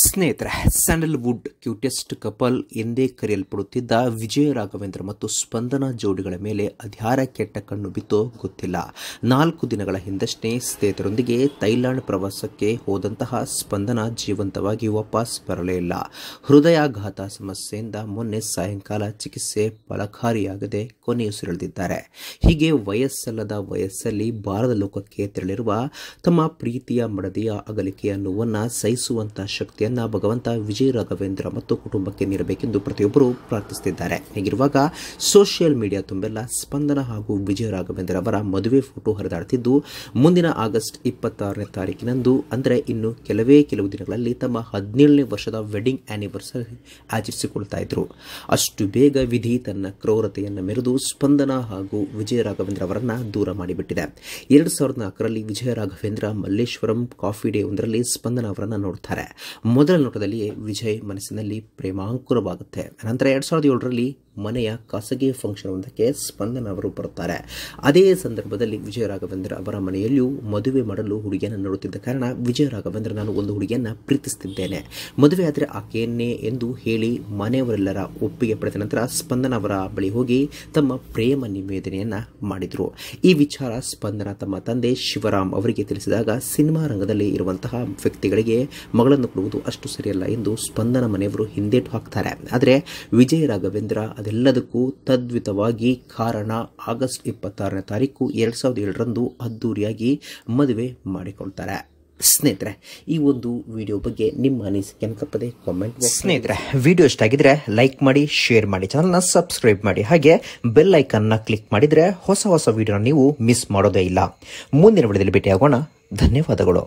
ಸ್ನೇಹಿತರೆ Sandalwood cutest couple ಎಂದೇ ಕರೆಯಲ್ಪಡುತ್ತಿದ್ದ ವಿಜಯ ರಾಘವೇಂದ್ರ ಮತ್ತು ಸ್ಪಂದನ ಜೋಡಿಗಳ ಮೇಲೆ ಅಧ್ಯಾರ ಕೆಟ್ಟ ಕಣ್ಣು ಬಿತ್ತೋ ಗೊತ್ತಿಲ್ಲ ನಾಲ್ಕು ದಿನಗಳ ಹಿಂದಷ್ಟೇ ಸ್ನೇಹಿತರೊಂದಿಗೆ ಥೈಲ್ಯಾಂಡ್ ಪ್ರವಾಸಕ್ಕೆ ಹೋದಂತಹ ಸ್ಪಂದನ ಜೀವಂತವಾಗಿ ವಾಪಸ್ ಬರಲೇ ಇಲ್ಲ ಹೃದಯಾಘಾತ ಸಮಸ್ಯೆಯಿಂದ ಮೊನ್ನೆ ಸಾಯಂಕಾಲ ಚಿಕಿತ್ಸೆ ಫಲಕಾರಿಯಾಗದೆ ಕೊನೆಯುಸಿರೆಳೆದಿದ್ದಾರೆ ಹೀಗೆ ವಯಸ್ಸಲ್ಲದ ವಯಸ್ಸಲ್ಲಿ ಬಾರದ ಲೋಕಕ್ಕೆ ತೆರಳಿರುವ ತಮ್ಮ ಪ್ರೀತಿಯ ಮಡದಿಯ ಅಗಲಿಕೆಯ ನೋವನ್ನು ಸಹಿಸುವಂತಹ ಶಕ್ತಿ ಮುಕ್ತಿಯನ್ನು ಭಗವಂತ ವಿಜಯ ರಾಘವೇಂದ್ರ ಮತ್ತು ಕುಟುಂಬಕ್ಕೆ ನೀಡಬೇಕೆಂದು ಪ್ರತಿಯೊಬ್ಬರು ಪ್ರಾರ್ಥಿಸುತ್ತಿದ್ದಾರೆ ಹೀಗಿರುವಾಗ ಸೋಷಿಯಲ್ ಮೀಡಿಯಾ ತುಂಬೆಲ್ಲ ಸ್ಪಂದನ ಹಾಗೂ ವಿಜಯ ರಾಘವೇಂದ್ರ ಅವರ ಮದುವೆ ಫೋಟೋ ಹರಿದಾಡುತ್ತಿದ್ದು ಮುಂದಿನ ಆಗಸ್ಟ್ ಇಪ್ಪತ್ತಾರನೇ ತಾರೀಕಿನಂದು ಅಂದರೆ ಇನ್ನು ಕೆಲವೇ ಕೆಲವು ದಿನಗಳಲ್ಲಿ ತಮ್ಮ ಹದಿನೇಳನೇ ವರ್ಷದ ವೆಡ್ಡಿಂಗ್ ಆ್ಯನಿವರ್ಸರಿ ಆಚರಿಸಿಕೊಳ್ತಾ ಇದ್ರು ಅಷ್ಟು ಬೇಗ ವಿಧಿ ತನ್ನ ಕ್ರೌರತೆಯನ್ನು ಮೆರೆದು ಸ್ಪಂದನ ಹಾಗೂ ವಿಜಯ ರಾಘವೇಂದ್ರ ಅವರನ್ನು ದೂರ ಮಾಡಿಬಿಟ್ಟಿದೆ ಎರಡು ಸಾವಿರದ ನಾಲ್ಕರಲ್ಲಿ ವಿಜಯ ರಾಘವೇಂದ್ರ ಮಲ್ಲೇಶ್ವರಂ ಕಾಫಿ ಡೇ ಒಂದರಲ್ಲಿ ಸ್ಪಂದನ ಅವರನ್ನು ನೋಡುತ್ತಾರೆ ಮೊದಲ ನೋಟದಲ್ಲಿ ವಿಜಯ್ ಮನಸ್ಸಿನಲ್ಲಿ ಪ್ರೇಮಾಂಕುರವಾಗುತ್ತೆ ನಂತರ ಎರಡು ಸಾವಿರದ ಏಳರಲ್ಲಿ ಮನೆಯ ಖಾಸಗಿ ಫಂಕ್ಷನ್ ಒಂದಕ್ಕೆ ಸ್ಪಂದನ ಅವರು ಬರುತ್ತಾರೆ ಅದೇ ಸಂದರ್ಭದಲ್ಲಿ ವಿಜಯ ರಾಘವೇಂದ್ರ ಅವರ ಮನೆಯಲ್ಲಿಯೂ ಮದುವೆ ಮಾಡಲು ಹುಡುಗಿಯನ್ನು ನೋಡುತ್ತಿದ್ದ ಕಾರಣ ವಿಜಯ ರಾಘವೇಂದ್ರ ನಾನು ಒಂದು ಹುಡುಗಿಯನ್ನು ಪ್ರೀತಿಸುತ್ತಿದ್ದೇನೆ ಮದುವೆ ಆದರೆ ಆಕೆಯನ್ನೇ ಎಂದು ಹೇಳಿ ಮನೆಯವರೆಲ್ಲರ ಒಪ್ಪಿಗೆ ಪಡೆದ ನಂತರ ಸ್ಪಂದನ ಅವರ ಬಳಿ ಹೋಗಿ ತಮ್ಮ ಪ್ರೇಮ ನಿವೇದನೆಯನ್ನು ಮಾಡಿದರು ಈ ವಿಚಾರ ಸ್ಪಂದನ ತಮ್ಮ ತಂದೆ ಶಿವರಾಮ್ ಅವರಿಗೆ ತಿಳಿಸಿದಾಗ ಸಿನಿಮಾ ರಂಗದಲ್ಲಿ ಇರುವಂತಹ ವ್ಯಕ್ತಿಗಳಿಗೆ ಮಗಳನ್ನು ಕೊಡುವುದು ಅಷ್ಟು ಸರಿಯಲ್ಲ ಎಂದು ಸ್ಪಂದನ ಮನೆಯವರು ಹಿಂದೇಟು ಹಾಕ್ತಾರೆ ಆದರೆ ವಿಜಯ ರಾಘವೇಂದ್ರ ಅದೆಲ್ಲದಕ್ಕೂ ತದ್ವಿತವಾಗಿ ಕಾರಣ ಆಗಸ್ಟ್ ಇಪ್ಪತ್ತಾರನೇ ತಾರೀಕು ಎರಡು ಸಾವಿರದ ಏಳರಂದು ಅದ್ದೂರಿಯಾಗಿ ಮದುವೆ ಮಾಡಿಕೊಳ್ತಾರೆ ಸ್ನೇಹಿತರೆ ಈ ಒಂದು ವಿಡಿಯೋ ಬಗ್ಗೆ ನಿಮ್ಮ ಅನಿಸಿಕೆ ತಪ್ಪದೆ ಕಾಮೆಂಟ್ ಸ್ನೇಹಿತರೆ ವಿಡಿಯೋ ಇಷ್ಟ ಆಗಿದ್ರೆ ಲೈಕ್ ಮಾಡಿ ಶೇರ್ ಮಾಡಿ ಚಾನಲ್ನ ಸಬ್ಸ್ಕ್ರೈಬ್ ಮಾಡಿ ಹಾಗೆ ಬೆಲ್ ಐಕನ್ನ ಕ್ಲಿಕ್ ಮಾಡಿದರೆ ಹೊಸ ಹೊಸ ವಿಡಿಯೋನ ನೀವು ಮಿಸ್ ಮಾಡೋದೇ ಇಲ್ಲ ಮುಂದಿನ ವಿಡಿಯೋದಲ್ಲಿ ಭೇಟಿಯಾಗೋಣ ಧನ್ಯವಾದಗಳು